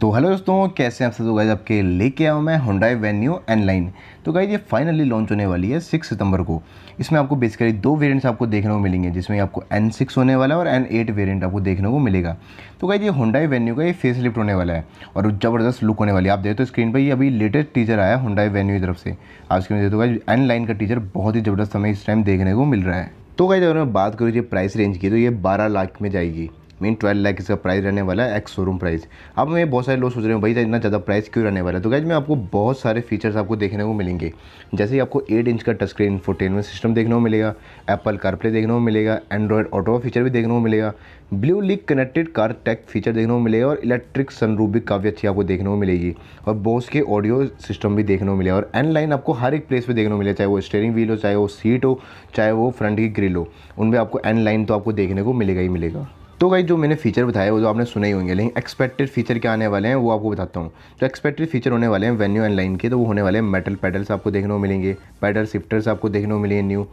तो हेलो दोस्तों कैसे आप सब लोग आपके लेके आया हूँ मैं Hyundai Venue N line so guys ये फाइनली लॉन्च होने वाली है सिक्स सितंबर को इसमें आपको बेसिकली दो वेरिएंट्स आपको देखने को मिलेंगे जिसमें आपको एन सिक्स होने वाला है और एन एट वेरियंट आपको देखने को मिलेगा तो गाइज ये हुंडाई वेन्यू का ये फेस लिफ्ट होने वाला है और ज़बरदस्त लुक होने वाली है आप देखते हो स्क्रीन तो पर ये अभी लेटेस्ट टीजर आया हुंडाई वेन्यू की तरफ से आज स्क्रीन में हो गाइज एन लाइन का टीजर बहुत ही ज़बरदस्त हमें इस टाइम देखने को मिल रहा है तो गाइज अगर मैं बात करूँ ये प्राइस रेंज की तो ये बारह लाख में जाएगी मीन ट्वेल्व लाख इसका प्राइस रहने वाला है एक्स शोरूम प्राइस अब मैं बहुत सारे लोग सोच रहे हैं भाई इतना ज़्यादा प्राइस क्यों रहने वाला है तो गाइज में आपको बहुत सारे फीचर्स आपको देखने को मिलेंगे जैसे ही आपको एट इंच का टच स्क्रीन इन्फोटेनमेंट सिस्टम देखने को मिलेगा एप्पल कारप्ले देखने को मिलेगा एंड्रॉयड ऑटो फीचर भी देखने को मिलेगा blue link connected car tech feature देखने को मिलेगा और इलेक्ट्रिक सनरूफ भी काफ़ी अच्छी आपको देखने को मिलेगी और बोस के ऑडियो सिस्टम भी देखने को मिलेगा और एन लाइन आपको हर एक प्लेस पे देखने को मिलेगा चाहे वो स्टेयरिंग व्हील हो चाहे वो सीट हो चाहे वो फ्रंट की ग्रिल हो उनमें आपको एन लाइन तो आपको देखने को मिलेगा ही मिलेगा तो गई जो मैंने फीचर बताया वो जो तो आपने सुने ही होंगे लेकिन एक्सपेक्टेड फीचर क्या आने वाले हैं वो आपको बताता हूँ तो एक्सपेक्टेड फीचर होने वाले हैं वेन्यू एंड लाइन के तो वो होने वाले हैं मेटल पैडल्स आपको देखने को मिलेंगे पैडल शिफ्टर्स आपको देखने को मिलेंगे न्यू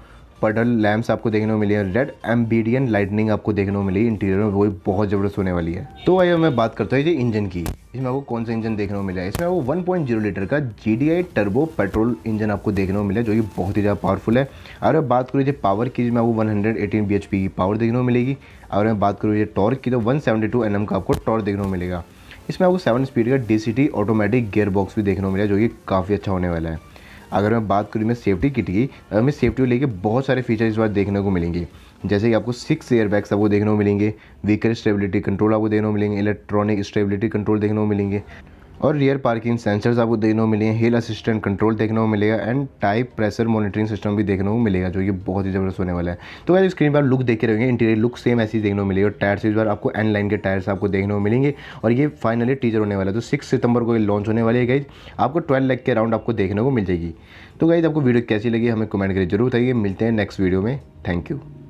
पर्डल लैम्प्स आपको देखने को मिली है रेड एम्बीडियन लाइटनिंग आपको देखने को मिली इंटीरियर में वो बहुत ज़बरदस्त होने वाली है तो आइए मैं बात करता हूँ ये इंजन की इसमें आपको कौन सा इंजन देखने को मिला है इसमें आपको 1.0 लीटर का जी टर्बो पेट्रोल इंजन आपको देखने को मिला जो कि बहुत ही ज़्यादा पावरफुल है और अब बात करूँ जो पावर की जिसमें आपको 118 पी की पावर देखने को मिलेगी और मैं बात करूँ ये टॉर्क की तो 172 एम का आपको टॉर्क देखने को मिलेगा इसमें आपको सेवन स्पीड का डी ऑटोमेटिक गेयर बॉक्स भी देखने को मिला जो कि काफ़ी अच्छा होने वाला है अगर मैं बात करूँ मैं सेफ्टी किट की हमें मैं सेफ्टी को लेकर बहुत सारे फीचर इस बार देखने को मिलेंगे जैसे कि आपको सिक्स एयर बैग्स आपको देखने को मिलेंगे वीकर स्टेबिलिटी कंट्रोल आपको देखने को मिलेंगे इलेक्ट्रॉनिक स्टेबिलिटी कंट्रोल देखने को मिलेंगे और रियर पार्किंग सेंसर्स आपको देखने को मिले हैं हिल असिस्टेंट कंट्रोल देखने को मिलेगा and tyre pressure monitoring system भी देखने को मिलेगा जो ये बहुत ही ज़बरदस्त होने वाला है तो वैसे स्क्रीन पर लुक देखे रहेंगे इंटीरियर लुक सेम ऐसी देखने को मिलेगी और टायर्स इस बार आपको एन लाइन के टायर्स आपको देखने को मिलेंगे और ये फाइनली टीजर होने वाला है तो सिक्स सितंबर को ये लॉन्च होने वाली है गाइज आपको ट्वेल्व लैक के अराउंड आपको देखने को मिल जाएगी तो गाइज आपको वीडियो कैसी लगी हमें कमेंट करिए जरूर बताइए मिलते हैं नेक्स्ट वीडियो में थैंक यू